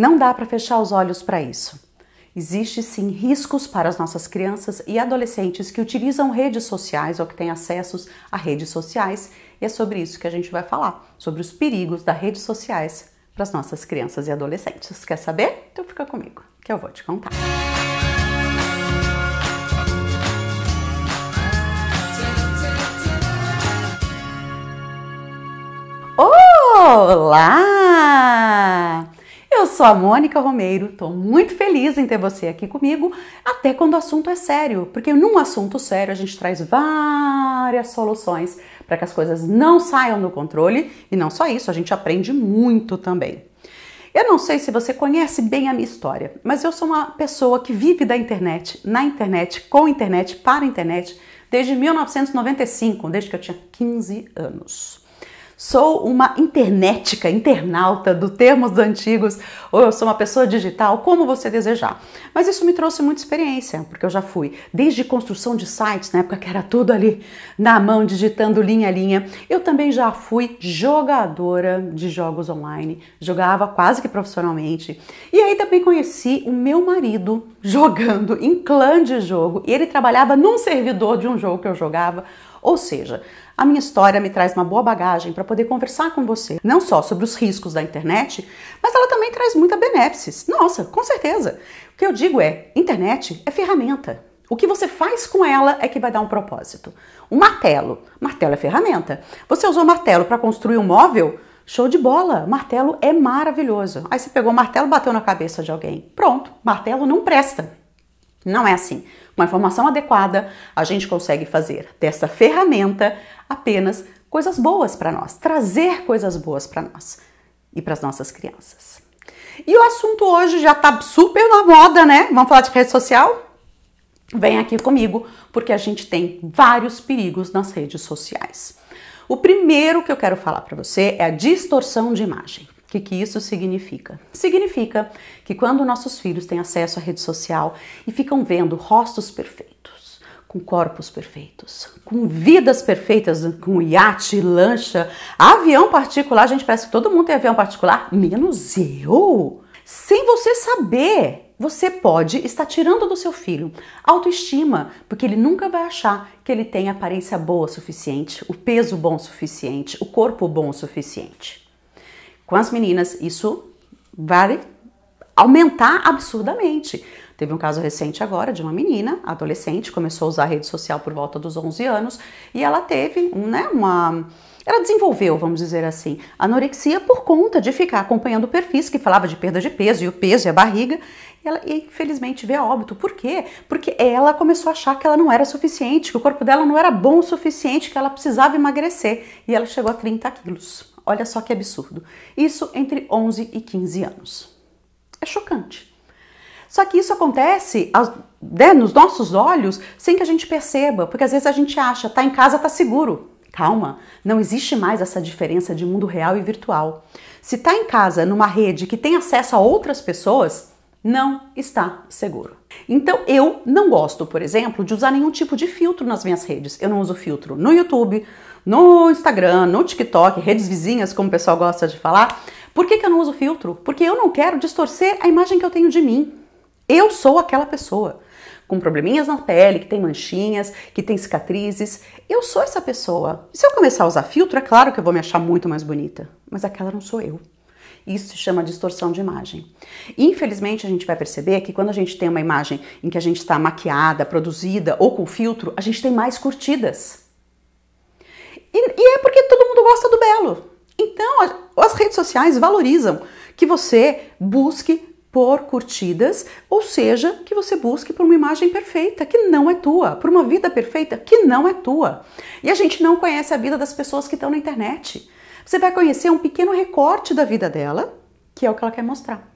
Não dá para fechar os olhos para isso. Existem sim riscos para as nossas crianças e adolescentes que utilizam redes sociais ou que têm acessos a redes sociais, e é sobre isso que a gente vai falar, sobre os perigos das redes sociais para as nossas crianças e adolescentes. Quer saber? Então fica comigo, que eu vou te contar. Olá! Eu sou a Mônica Romeiro, estou muito feliz em ter você aqui comigo, até quando o assunto é sério, porque num assunto sério a gente traz várias soluções para que as coisas não saiam do controle e não só isso, a gente aprende muito também. Eu não sei se você conhece bem a minha história, mas eu sou uma pessoa que vive da internet, na internet, com internet, para a internet, desde 1995, desde que eu tinha 15 anos. Sou uma internética, internauta do termos antigos, ou eu sou uma pessoa digital, como você desejar. Mas isso me trouxe muita experiência, porque eu já fui desde construção de sites, na época que era tudo ali na mão, digitando linha a linha. Eu também já fui jogadora de jogos online, jogava quase que profissionalmente. E aí também conheci o meu marido jogando em clã de jogo, e ele trabalhava num servidor de um jogo que eu jogava. Ou seja, a minha história me traz uma boa bagagem para poder conversar com você, não só sobre os riscos da internet, mas ela também traz muita benefícios. Nossa, com certeza. O que eu digo é, internet é ferramenta. O que você faz com ela é que vai dar um propósito. O martelo, martelo é ferramenta. Você usou martelo para construir um móvel? Show de bola! Martelo é maravilhoso. Aí você pegou o martelo, bateu na cabeça de alguém. Pronto, martelo não presta. Não é assim uma informação adequada, a gente consegue fazer dessa ferramenta apenas coisas boas para nós, trazer coisas boas para nós e para as nossas crianças. E o assunto hoje já está super na moda, né? Vamos falar de rede social? Vem aqui comigo, porque a gente tem vários perigos nas redes sociais. O primeiro que eu quero falar para você é a distorção de imagem. O que, que isso significa? Significa que quando nossos filhos têm acesso à rede social e ficam vendo rostos perfeitos, com corpos perfeitos, com vidas perfeitas, com iate, lancha, avião particular, a gente parece que todo mundo tem avião particular, menos eu. Sem você saber, você pode estar tirando do seu filho autoestima, porque ele nunca vai achar que ele tem aparência boa o suficiente, o peso bom o suficiente, o corpo bom o suficiente com as meninas, isso vai aumentar absurdamente. Teve um caso recente agora de uma menina, adolescente, começou a usar a rede social por volta dos 11 anos e ela teve né, uma. Ela desenvolveu, vamos dizer assim, anorexia por conta de ficar acompanhando perfis que falava de perda de peso e o peso e a barriga. E ela e, infelizmente veio a óbito. Por quê? Porque ela começou a achar que ela não era suficiente, que o corpo dela não era bom o suficiente, que ela precisava emagrecer. E ela chegou a 30 quilos. Olha só que absurdo. Isso entre 11 e 15 anos. É chocante. Só que isso acontece né, nos nossos olhos sem que a gente perceba, porque às vezes a gente acha, tá em casa, tá seguro. Calma, não existe mais essa diferença de mundo real e virtual. Se tá em casa, numa rede que tem acesso a outras pessoas, não está seguro. Então eu não gosto, por exemplo, de usar nenhum tipo de filtro nas minhas redes. Eu não uso filtro no YouTube, no Instagram, no TikTok, redes vizinhas, como o pessoal gosta de falar. Por que, que eu não uso filtro? Porque eu não quero distorcer a imagem que eu tenho de mim. Eu sou aquela pessoa com probleminhas na pele, que tem manchinhas, que tem cicatrizes. Eu sou essa pessoa. Se eu começar a usar filtro, é claro que eu vou me achar muito mais bonita, mas aquela não sou eu. Isso se chama distorção de imagem. Infelizmente, a gente vai perceber que quando a gente tem uma imagem em que a gente está maquiada, produzida ou com filtro, a gente tem mais curtidas. E, e é porque todo mundo gosta do belo. Então, as redes sociais valorizam que você busque por curtidas, ou seja, que você busque por uma imagem perfeita que não é tua, por uma vida perfeita que não é tua. E a gente não conhece a vida das pessoas que estão na internet. Você vai conhecer um pequeno recorte da vida dela, que é o que ela quer mostrar.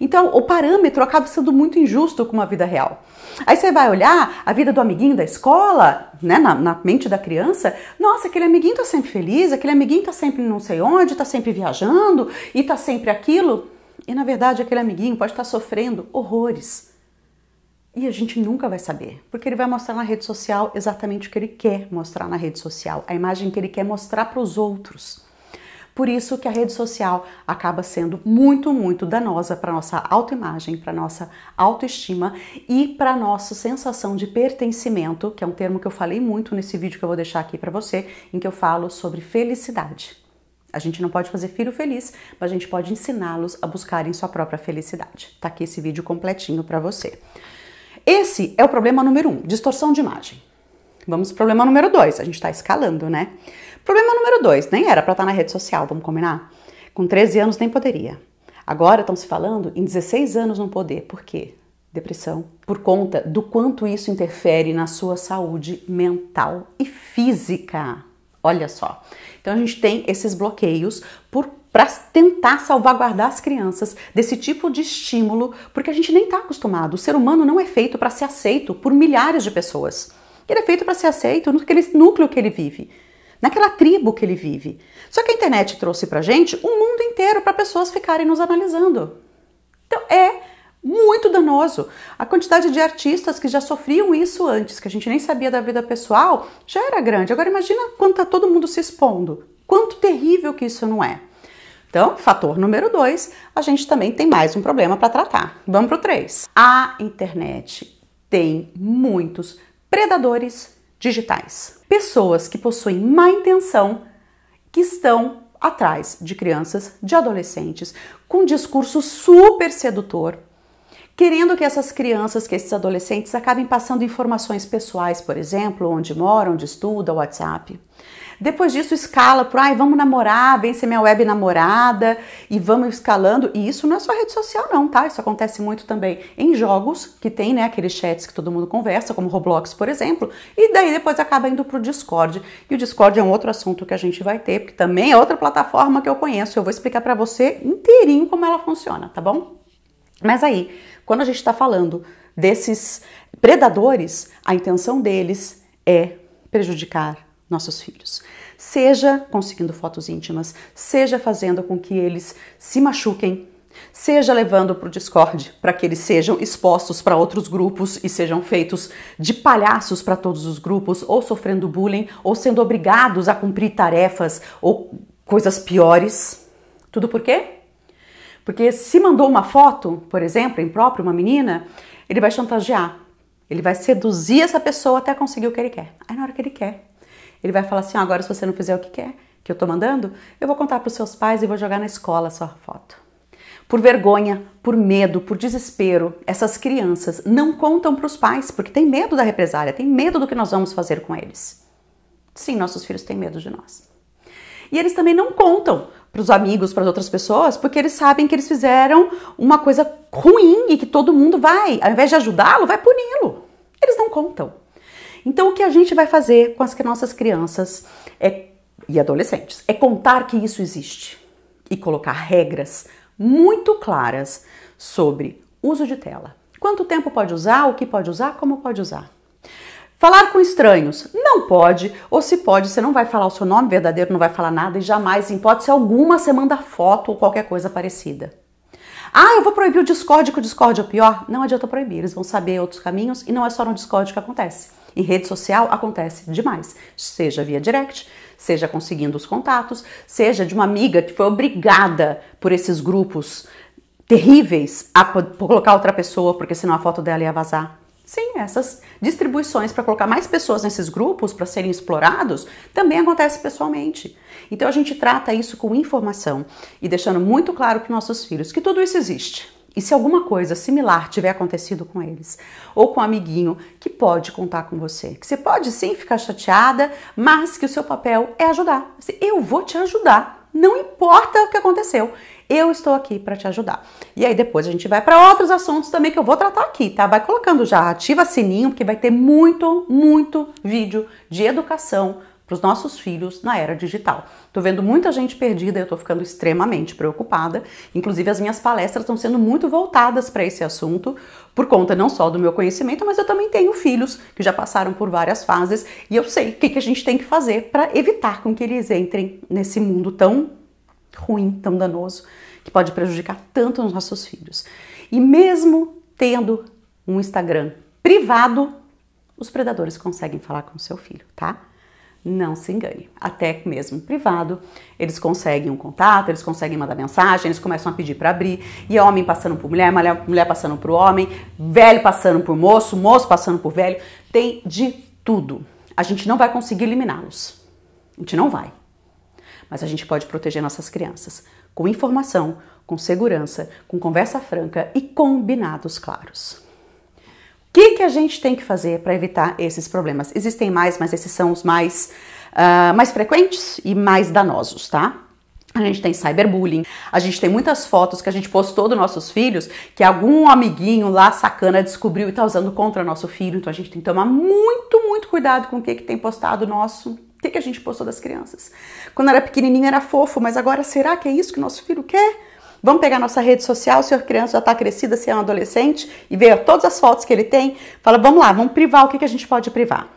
Então, o parâmetro acaba sendo muito injusto com a vida real. Aí você vai olhar a vida do amiguinho da escola, né, na, na, mente da criança, nossa, aquele amiguinho tá sempre feliz, aquele amiguinho tá sempre não sei onde, tá sempre viajando e tá sempre aquilo. E na verdade, aquele amiguinho pode estar tá sofrendo horrores e a gente nunca vai saber, porque ele vai mostrar na rede social exatamente o que ele quer mostrar na rede social, a imagem que ele quer mostrar para os outros. Por isso que a rede social acaba sendo muito, muito danosa para nossa autoimagem, para nossa autoestima e para nossa sensação de pertencimento, que é um termo que eu falei muito nesse vídeo que eu vou deixar aqui para você, em que eu falo sobre felicidade. A gente não pode fazer filho feliz, mas a gente pode ensiná-los a buscarem sua própria felicidade. Tá aqui esse vídeo completinho para você. Esse é o problema número um, distorção de imagem. Vamos pro problema número dois, a gente está escalando, né? Problema número dois, nem era para estar tá na rede social, vamos combinar? Com 13 anos nem poderia. Agora estão se falando em 16 anos não poder, por quê? Depressão, por conta do quanto isso interfere na sua saúde mental e física. Olha só. Então a gente tem esses bloqueios por para tentar salvaguardar as crianças desse tipo de estímulo, porque a gente nem está acostumado. O ser humano não é feito para ser aceito por milhares de pessoas. Ele é feito para ser aceito naquele núcleo que ele vive, naquela tribo que ele vive. Só que a internet trouxe para gente um mundo inteiro para pessoas ficarem nos analisando. Então é muito danoso. A quantidade de artistas que já sofriam isso antes, que a gente nem sabia da vida pessoal, já era grande. Agora imagina quanto tá todo mundo se expondo. Quanto terrível que isso não é. Então, fator número dois, a gente também tem mais um problema para tratar. Vamos para o três. A internet tem muitos predadores digitais. Pessoas que possuem má intenção, que estão atrás de crianças, de adolescentes, com discurso super sedutor, querendo que essas crianças, que esses adolescentes acabem passando informações pessoais, por exemplo, onde moram, onde estuda, WhatsApp. Depois disso, escala para, ai, vamos namorar, vem ser minha web namorada e vamos escalando. E isso não é só rede social, não, tá? Isso acontece muito também em jogos que tem, né, aqueles chats que todo mundo conversa, como Roblox, por exemplo. E daí depois acaba indo pro Discord. E o Discord é um outro assunto que a gente vai ter, porque também é outra plataforma que eu conheço. Eu vou explicar para você inteirinho como ela funciona, tá bom? Mas aí, quando a gente está falando desses predadores, a intenção deles é prejudicar nossos filhos. Seja conseguindo fotos íntimas, seja fazendo com que eles se machuquem, seja levando para o Discord para que eles sejam expostos para outros grupos e sejam feitos de palhaços para todos os grupos, ou sofrendo bullying, ou sendo obrigados a cumprir tarefas ou coisas piores. Tudo por quê? Porque se mandou uma foto, por exemplo, imprópria, uma menina, ele vai chantagear. Ele vai seduzir essa pessoa até conseguir o que ele quer. Aí na hora que ele quer, ele vai falar assim: ah, agora se você não fizer o que quer, que eu tô mandando, eu vou contar para os seus pais e vou jogar na escola a sua foto. Por vergonha, por medo, por desespero, essas crianças não contam para os pais porque tem medo da represália, tem medo do que nós vamos fazer com eles. Sim, nossos filhos têm medo de nós. E eles também não contam para os amigos, para as outras pessoas, porque eles sabem que eles fizeram uma coisa ruim e que todo mundo vai, ao invés de ajudá-lo, vai puni-lo. Eles não contam. Então, o que a gente vai fazer com as nossas crianças é, e adolescentes é contar que isso existe e colocar regras muito claras sobre uso de tela. Quanto tempo pode usar, o que pode usar, como pode usar. Falar com estranhos? Não pode, ou se pode, você não vai falar o seu nome verdadeiro, não vai falar nada e jamais, em hipótese alguma, você manda foto ou qualquer coisa parecida. Ah, eu vou proibir o Discord, que o Discord é o pior. Não adianta proibir, eles vão saber outros caminhos e não é só no Discord que acontece. Em rede social acontece demais, seja via direct, seja conseguindo os contatos, seja de uma amiga que foi obrigada por esses grupos terríveis a colocar outra pessoa, porque senão a foto dela ia vazar. Sim, essas distribuições para colocar mais pessoas nesses grupos para serem explorados também acontece pessoalmente. Então a gente trata isso com informação e deixando muito claro para nossos filhos que tudo isso existe. E se alguma coisa similar tiver acontecido com eles ou com um amiguinho que pode contar com você, que você pode sim ficar chateada, mas que o seu papel é ajudar. Eu vou te ajudar, não importa o que aconteceu. Eu estou aqui para te ajudar. E aí depois a gente vai para outros assuntos também que eu vou tratar aqui, tá? Vai colocando já, ativa sininho, porque vai ter muito, muito vídeo de educação para os nossos filhos na era digital. Estou vendo muita gente perdida, eu estou ficando extremamente preocupada. Inclusive, as minhas palestras estão sendo muito voltadas para esse assunto, por conta não só do meu conhecimento, mas eu também tenho filhos que já passaram por várias fases e eu sei o que, que a gente tem que fazer para evitar com que eles entrem nesse mundo tão ruim, tão danoso, que pode prejudicar tanto os nossos filhos. E mesmo tendo um Instagram privado, os predadores conseguem falar com seu filho, tá? Não se engane. Até mesmo privado, eles conseguem um contato, eles conseguem mandar mensagem, eles começam a pedir para abrir. E homem passando por mulher, mulher passando por homem, velho passando por moço, moço passando por velho. Tem de tudo. A gente não vai conseguir eliminá-los. A gente não vai. Mas a gente pode proteger nossas crianças com informação, com segurança, com conversa franca e combinados claros. O que, que a gente tem que fazer para evitar esses problemas? Existem mais, mas esses são os mais, uh, mais frequentes e mais danosos, tá? A gente tem cyberbullying, a gente tem muitas fotos que a gente postou dos nossos filhos que algum amiguinho lá sacana descobriu e tá usando contra nosso filho, então a gente tem que tomar muito, muito cuidado com o que, que tem postado nosso. O que, que a gente postou das crianças? Quando era pequenininho era fofo, mas agora será que é isso que nosso filho quer? Vamos pegar nossa rede social, se a criança já está crescida, se é um adolescente, e ver todas as fotos que ele tem. Fala, vamos lá, vamos privar, o que, que a gente pode privar?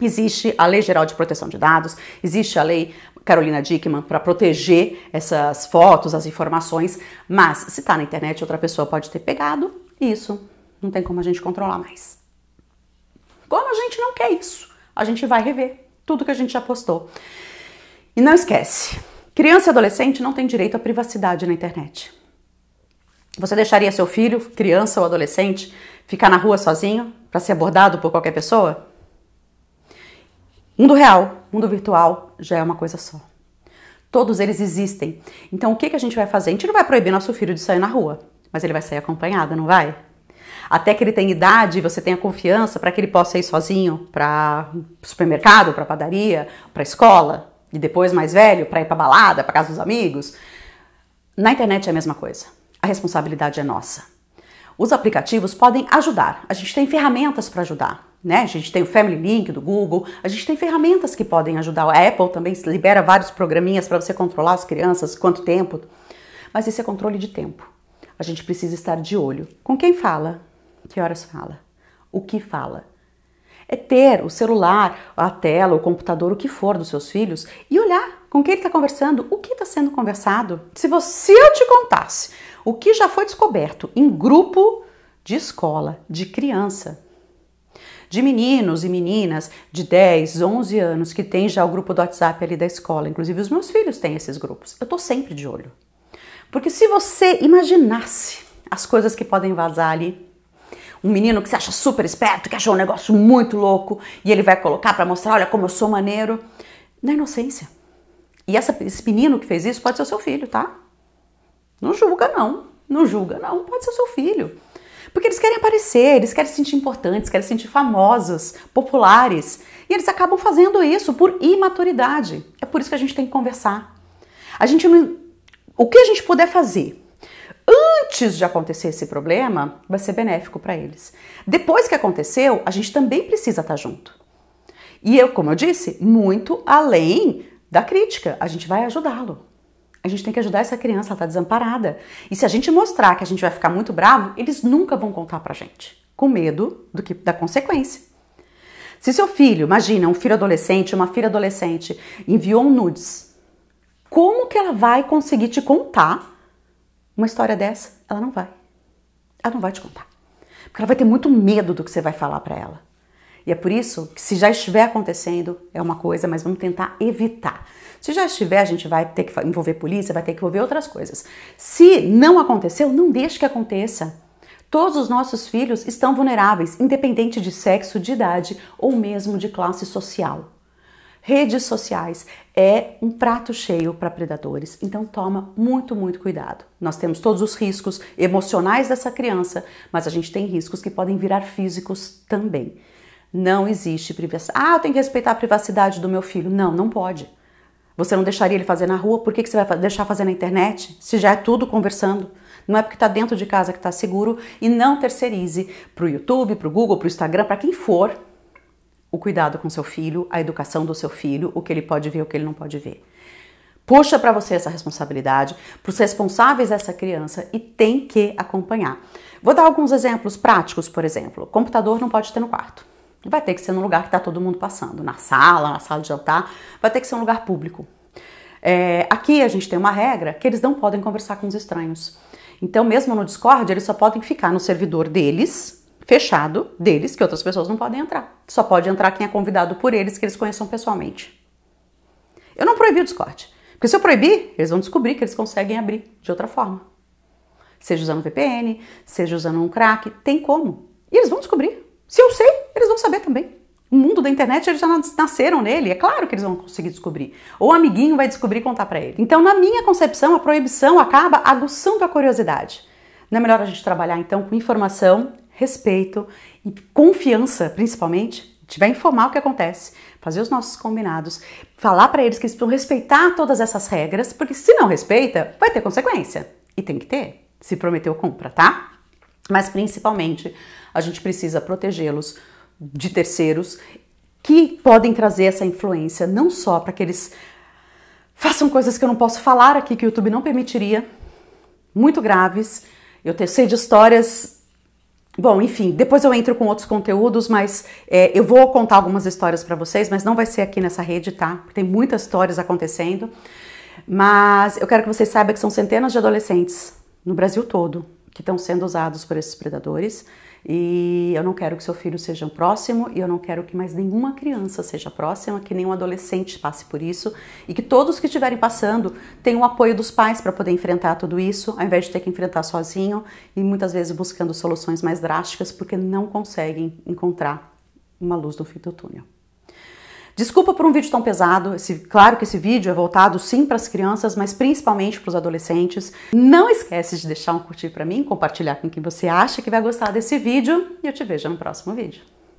Existe a Lei Geral de Proteção de Dados, existe a Lei Carolina Dickman para proteger essas fotos, as informações, mas se está na internet, outra pessoa pode ter pegado, isso não tem como a gente controlar mais. Como a gente não quer isso, a gente vai rever tudo que a gente já postou. E não esquece, Criança e adolescente não tem direito à privacidade na internet. Você deixaria seu filho, criança ou adolescente, ficar na rua sozinho para ser abordado por qualquer pessoa? Mundo real, mundo virtual já é uma coisa só. Todos eles existem. Então o que, que a gente vai fazer? A gente não vai proibir nosso filho de sair na rua, mas ele vai sair acompanhado, não vai? Até que ele tenha idade, você tenha confiança para que ele possa ir sozinho para supermercado, para padaria, para escola, e depois mais velho para ir para balada, para casa dos amigos. Na internet é a mesma coisa. A responsabilidade é nossa. Os aplicativos podem ajudar. A gente tem ferramentas para ajudar. Né? A gente tem o Family Link do Google, a gente tem ferramentas que podem ajudar. A Apple também libera vários programinhas para você controlar as crianças, quanto tempo. Mas esse é controle de tempo. A gente precisa estar de olho. Com quem fala? Que horas fala? O que fala? é ter o celular, a tela, o computador, o que for dos seus filhos e olhar com quem ele está conversando, o que está sendo conversado. Se você eu te contasse o que já foi descoberto em grupo de escola, de criança, de meninos e meninas de 10, 11 anos que tem já o grupo do WhatsApp ali da escola, inclusive os meus filhos têm esses grupos. Eu estou sempre de olho. Porque se você imaginasse as coisas que podem vazar ali, um menino que se acha super esperto, que achou um negócio muito louco e ele vai colocar para mostrar, olha como eu sou maneiro, na inocência. E essa, esse menino que fez isso pode ser o seu filho, tá? Não julga não, não julga não, pode ser o seu filho. Porque eles querem aparecer, eles querem se sentir importantes, querem se sentir famosos, populares. E eles acabam fazendo isso por imaturidade. É por isso que a gente tem que conversar. A gente não... O que a gente puder fazer antes de acontecer esse problema, vai ser benéfico para eles. Depois que aconteceu, a gente também precisa estar tá junto. E eu, como eu disse, muito além da crítica, a gente vai ajudá-lo. A gente tem que ajudar essa criança, ela está desamparada. E se a gente mostrar que a gente vai ficar muito bravo, eles nunca vão contar para a gente, com medo do que da consequência. Se seu filho, imagina, um filho adolescente, uma filha adolescente, enviou um nudes, como que ela vai conseguir te contar uma história dessa, ela não vai. Ela não vai te contar. Porque ela vai ter muito medo do que você vai falar para ela. E é por isso que se já estiver acontecendo, é uma coisa, mas vamos tentar evitar. Se já estiver, a gente vai ter que envolver polícia, vai ter que envolver outras coisas. Se não aconteceu, não deixe que aconteça. Todos os nossos filhos estão vulneráveis, independente de sexo, de idade ou mesmo de classe social. Redes sociais é um prato cheio para predadores, então toma muito, muito cuidado. Nós temos todos os riscos emocionais dessa criança, mas a gente tem riscos que podem virar físicos também. Não existe privacidade. Ah, eu tenho que respeitar a privacidade do meu filho. Não, não pode. Você não deixaria ele fazer na rua? Por que, que você vai deixar fazer na internet? Se já é tudo conversando. Não é porque está dentro de casa que está seguro. E não terceirize para o YouTube, para o Google, para o Instagram, para quem for, o cuidado com seu filho, a educação do seu filho, o que ele pode ver, o que ele não pode ver. Puxa para você essa responsabilidade, para os responsáveis dessa criança e tem que acompanhar. Vou dar alguns exemplos práticos, por exemplo. Computador não pode ter no quarto. Vai ter que ser num lugar que está todo mundo passando, na sala, na sala de jantar, vai ter que ser um lugar público. É, aqui a gente tem uma regra que eles não podem conversar com os estranhos. Então, mesmo no Discord, eles só podem ficar no servidor deles, fechado deles que outras pessoas não podem entrar. Só pode entrar quem é convidado por eles, que eles conheçam pessoalmente. Eu não proibi o Discord, porque se eu proibir, eles vão descobrir que eles conseguem abrir de outra forma. Seja usando VPN, seja usando um crack, tem como. E eles vão descobrir. Se eu sei, eles vão saber também. O mundo da internet, eles já nasceram nele, é claro que eles vão conseguir descobrir. Ou o amiguinho vai descobrir e contar para ele. Então, na minha concepção, a proibição acaba aguçando a curiosidade. Não é melhor a gente trabalhar então com informação respeito e confiança, principalmente, tiver informar o que acontece, fazer os nossos combinados, falar para eles que eles precisam respeitar todas essas regras, porque se não respeita, vai ter consequência. E tem que ter. Se prometeu, compra, tá? Mas principalmente, a gente precisa protegê-los de terceiros que podem trazer essa influência não só para que eles façam coisas que eu não posso falar aqui que o YouTube não permitiria, muito graves. Eu sei de histórias Bom, enfim, depois eu entro com outros conteúdos, mas é, eu vou contar algumas histórias para vocês, mas não vai ser aqui nessa rede, tá? Tem muitas histórias acontecendo. Mas eu quero que vocês saibam que são centenas de adolescentes no Brasil todo que estão sendo usados por esses predadores. E eu não quero que seu filho seja próximo e eu não quero que mais nenhuma criança seja próxima, que nenhum adolescente passe por isso e que todos que estiverem passando tenham o apoio dos pais para poder enfrentar tudo isso, ao invés de ter que enfrentar sozinho e muitas vezes buscando soluções mais drásticas porque não conseguem encontrar uma luz no fim do túnel. Desculpa por um vídeo tão pesado. Esse, claro que esse vídeo é voltado sim para as crianças, mas principalmente para os adolescentes. Não esquece de deixar um curtir para mim, compartilhar com quem você acha que vai gostar desse vídeo e eu te vejo no próximo vídeo.